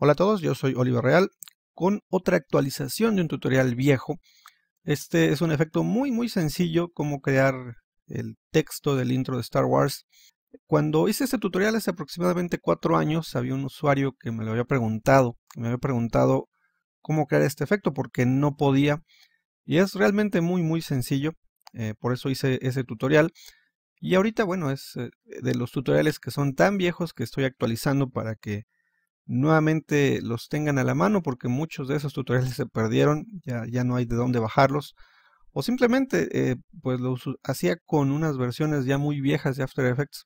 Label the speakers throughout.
Speaker 1: Hola a todos, yo soy Oliver Real con otra actualización de un tutorial viejo. Este es un efecto muy muy sencillo como crear el texto del intro de Star Wars. Cuando hice este tutorial hace aproximadamente 4 años había un usuario que me lo había preguntado, me había preguntado cómo crear este efecto porque no podía y es realmente muy muy sencillo, eh, por eso hice ese tutorial. Y ahorita bueno, es eh, de los tutoriales que son tan viejos que estoy actualizando para que nuevamente los tengan a la mano porque muchos de esos tutoriales se perdieron, ya, ya no hay de dónde bajarlos. O simplemente eh, pues los hacía con unas versiones ya muy viejas de After Effects.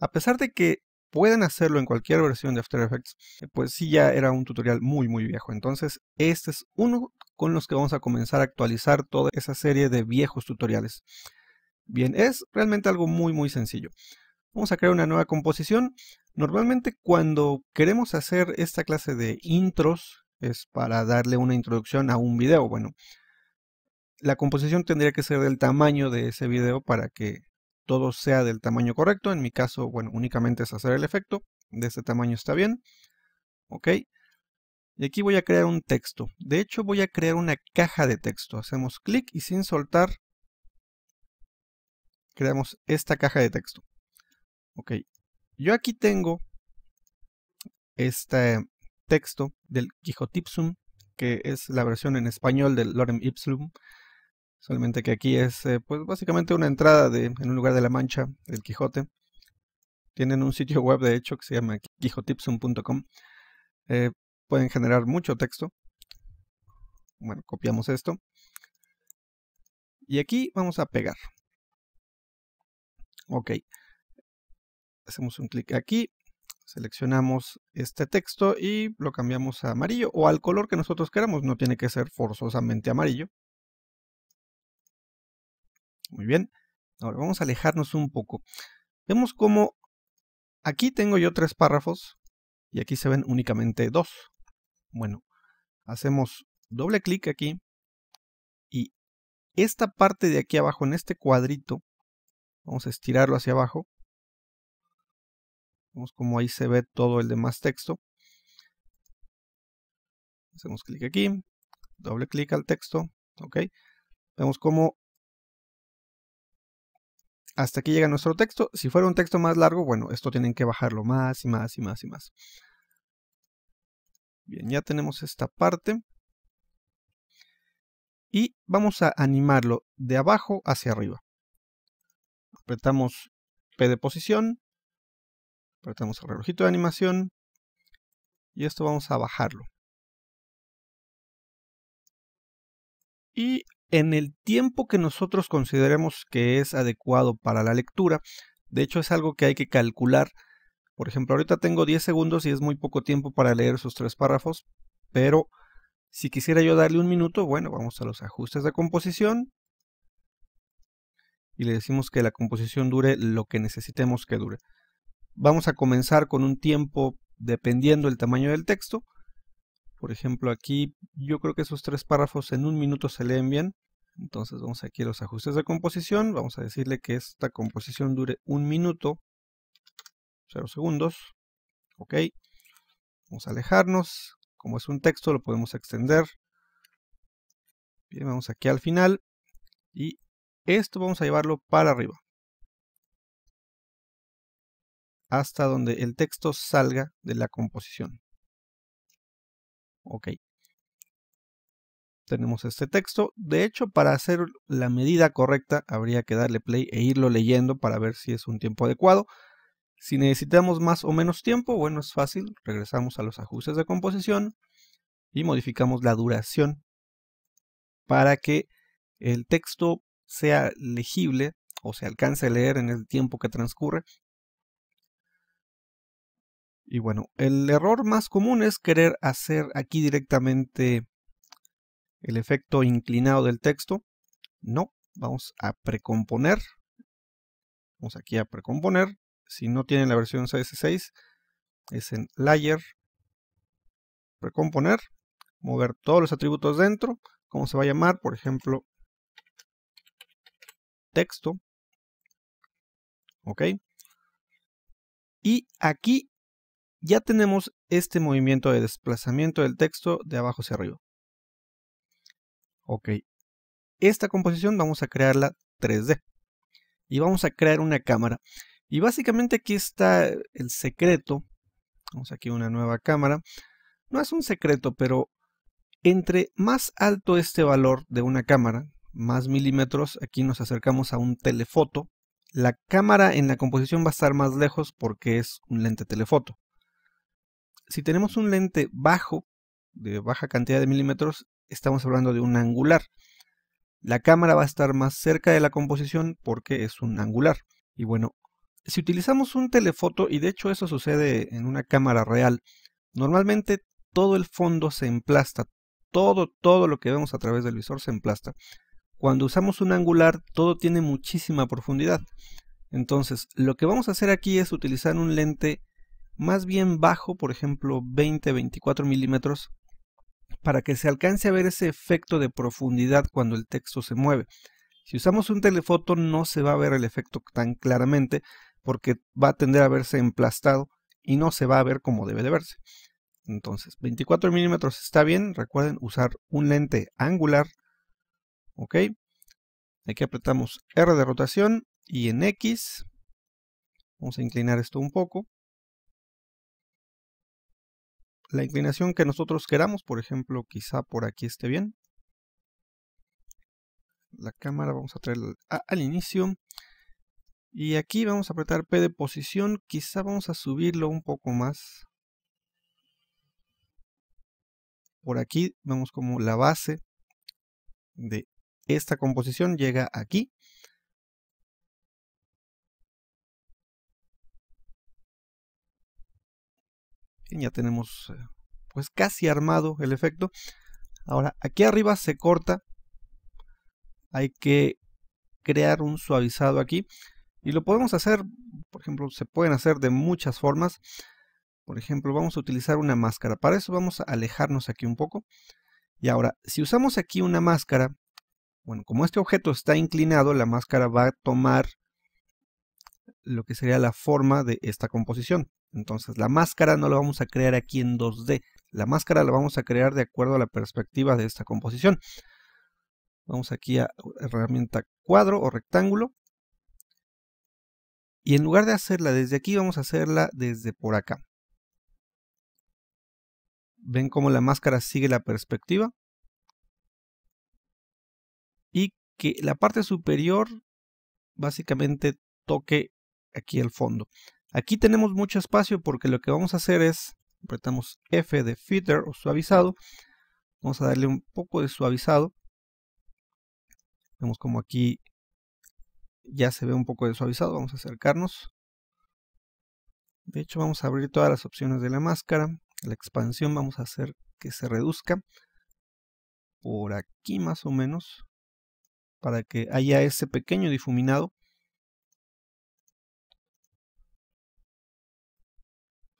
Speaker 1: A pesar de que pueden hacerlo en cualquier versión de After Effects, eh, pues sí ya era un tutorial muy muy viejo. Entonces este es uno con los que vamos a comenzar a actualizar toda esa serie de viejos tutoriales. Bien, es realmente algo muy muy sencillo. Vamos a crear una nueva composición. Normalmente cuando queremos hacer esta clase de intros es para darle una introducción a un video. Bueno, la composición tendría que ser del tamaño de ese video para que todo sea del tamaño correcto. En mi caso, bueno, únicamente es hacer el efecto. De ese tamaño está bien. Ok. Y aquí voy a crear un texto. De hecho, voy a crear una caja de texto. Hacemos clic y sin soltar, creamos esta caja de texto. Ok. Yo aquí tengo este texto del Quijotipsum, que es la versión en español del Lorem Ipsum, solamente que aquí es eh, pues básicamente una entrada de, en un lugar de la Mancha del Quijote. Tienen un sitio web de hecho que se llama quijotipsum.com. Eh, pueden generar mucho texto. Bueno, copiamos esto. Y aquí vamos a pegar. Ok hacemos un clic aquí, seleccionamos este texto y lo cambiamos a amarillo o al color que nosotros queramos, no tiene que ser forzosamente amarillo. Muy bien, ahora vamos a alejarnos un poco. Vemos cómo aquí tengo yo tres párrafos y aquí se ven únicamente dos. Bueno, hacemos doble clic aquí y esta parte de aquí abajo en este cuadrito, vamos a estirarlo hacia abajo, Vemos como ahí se ve todo el demás texto. Hacemos clic aquí, doble clic al texto, ok. Vemos cómo hasta aquí llega nuestro texto. Si fuera un texto más largo, bueno, esto tienen que bajarlo más y más y más y más. Bien, ya tenemos esta parte. Y vamos a animarlo de abajo hacia arriba. Apretamos P de posición, apretamos el relojito de animación y esto vamos a bajarlo. Y en el tiempo que nosotros consideremos que es adecuado para la lectura, de hecho es algo que hay que calcular. Por ejemplo, ahorita tengo 10 segundos y es muy poco tiempo para leer esos tres párrafos, pero si quisiera yo darle un minuto, bueno, vamos a los ajustes de composición y le decimos que la composición dure lo que necesitemos que dure. Vamos a comenzar con un tiempo dependiendo del tamaño del texto. Por ejemplo, aquí yo creo que esos tres párrafos en un minuto se leen bien. Entonces vamos aquí a los ajustes de composición. Vamos a decirle que esta composición dure un minuto, Cero segundos. Ok. Vamos a alejarnos. Como es un texto, lo podemos extender. Bien, vamos aquí al final. Y esto vamos a llevarlo para arriba hasta donde el texto salga de la composición. Ok. Tenemos este texto. De hecho, para hacer la medida correcta, habría que darle play e irlo leyendo para ver si es un tiempo adecuado. Si necesitamos más o menos tiempo, bueno, es fácil. Regresamos a los ajustes de composición y modificamos la duración para que el texto sea legible o se alcance a leer en el tiempo que transcurre y bueno, el error más común es querer hacer aquí directamente el efecto inclinado del texto. No, vamos a precomponer. Vamos aquí a precomponer. Si no tienen la versión CS6, es en Layer, precomponer, mover todos los atributos dentro, como se va a llamar, por ejemplo, texto. Ok. Y aquí ya tenemos este movimiento de desplazamiento del texto de abajo hacia arriba. Ok. Esta composición vamos a crearla 3D. Y vamos a crear una cámara. Y básicamente aquí está el secreto. Vamos aquí una nueva cámara. No es un secreto, pero entre más alto este valor de una cámara, más milímetros, aquí nos acercamos a un telefoto. La cámara en la composición va a estar más lejos porque es un lente telefoto si tenemos un lente bajo, de baja cantidad de milímetros, estamos hablando de un angular. La cámara va a estar más cerca de la composición porque es un angular. Y bueno, si utilizamos un telefoto, y de hecho eso sucede en una cámara real, normalmente todo el fondo se emplasta, todo, todo lo que vemos a través del visor se emplasta. Cuando usamos un angular, todo tiene muchísima profundidad. Entonces, lo que vamos a hacer aquí es utilizar un lente más bien bajo, por ejemplo 20-24 milímetros, para que se alcance a ver ese efecto de profundidad cuando el texto se mueve. Si usamos un telefoto no se va a ver el efecto tan claramente porque va a tender a verse emplastado y no se va a ver como debe de verse. Entonces 24 milímetros está bien, recuerden usar un lente angular, ok, aquí apretamos R de rotación y en X, vamos a inclinar esto un poco, la inclinación que nosotros queramos, por ejemplo, quizá por aquí esté bien. La cámara vamos a traer al inicio. Y aquí vamos a apretar P de posición, quizá vamos a subirlo un poco más. Por aquí vemos como la base de esta composición llega aquí. ya tenemos eh, pues casi armado el efecto. Ahora, aquí arriba se corta. Hay que crear un suavizado aquí. Y lo podemos hacer, por ejemplo, se pueden hacer de muchas formas. Por ejemplo, vamos a utilizar una máscara. Para eso vamos a alejarnos aquí un poco. Y ahora, si usamos aquí una máscara, bueno, como este objeto está inclinado, la máscara va a tomar lo que sería la forma de esta composición. Entonces la máscara no la vamos a crear aquí en 2D. La máscara la vamos a crear de acuerdo a la perspectiva de esta composición. Vamos aquí a herramienta cuadro o rectángulo. Y en lugar de hacerla desde aquí, vamos a hacerla desde por acá. ¿Ven cómo la máscara sigue la perspectiva? Y que la parte superior básicamente toque aquí el fondo. Aquí tenemos mucho espacio porque lo que vamos a hacer es, apretamos F de Fitter o suavizado, vamos a darle un poco de suavizado, vemos como aquí ya se ve un poco de suavizado, vamos a acercarnos, de hecho vamos a abrir todas las opciones de la máscara, la expansión vamos a hacer que se reduzca, por aquí más o menos, para que haya ese pequeño difuminado,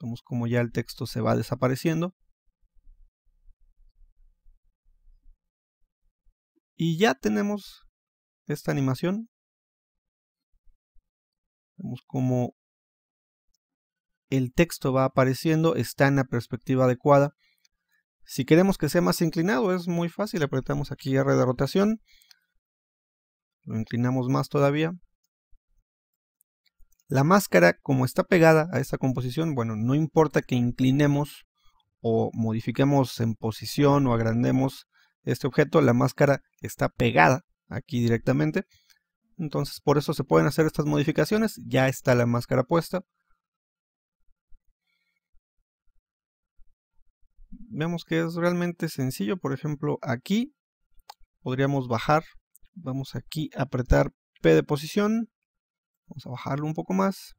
Speaker 1: Vemos como ya el texto se va desapareciendo. Y ya tenemos esta animación. Vemos como el texto va apareciendo, está en la perspectiva adecuada. Si queremos que sea más inclinado, es muy fácil, apretamos aquí R de rotación, lo inclinamos más todavía, la máscara, como está pegada a esta composición, bueno, no importa que inclinemos o modifiquemos en posición o agrandemos este objeto, la máscara está pegada aquí directamente. Entonces por eso se pueden hacer estas modificaciones, ya está la máscara puesta. Vemos que es realmente sencillo, por ejemplo aquí podríamos bajar, vamos aquí a apretar P de posición, Vamos a bajarlo un poco más.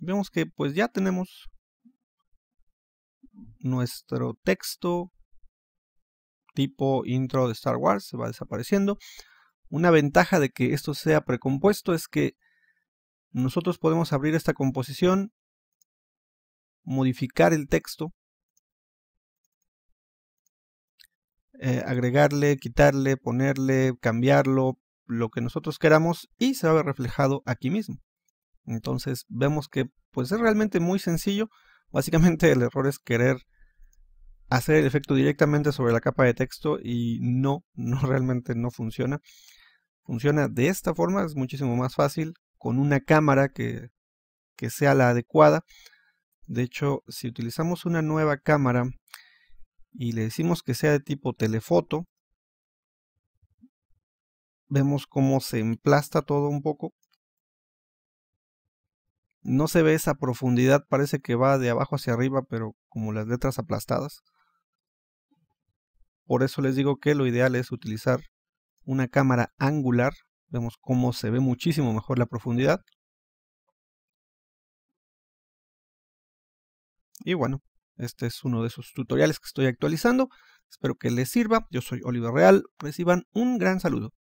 Speaker 1: Vemos que pues ya tenemos nuestro texto tipo intro de Star Wars, se va desapareciendo. Una ventaja de que esto sea precompuesto es que nosotros podemos abrir esta composición, modificar el texto Eh, agregarle, quitarle, ponerle, cambiarlo, lo que nosotros queramos y se va a ver reflejado aquí mismo. Entonces vemos que pues es realmente muy sencillo. Básicamente el error es querer hacer el efecto directamente sobre la capa de texto y no, no realmente no funciona. Funciona de esta forma, es muchísimo más fácil con una cámara que, que sea la adecuada. De hecho, si utilizamos una nueva cámara y le decimos que sea de tipo telefoto, vemos cómo se emplasta todo un poco. No se ve esa profundidad, parece que va de abajo hacia arriba, pero como las letras aplastadas. Por eso les digo que lo ideal es utilizar una cámara angular. Vemos cómo se ve muchísimo mejor la profundidad. Y bueno, este es uno de esos tutoriales que estoy actualizando. Espero que les sirva. Yo soy Oliver Real. Reciban un gran saludo.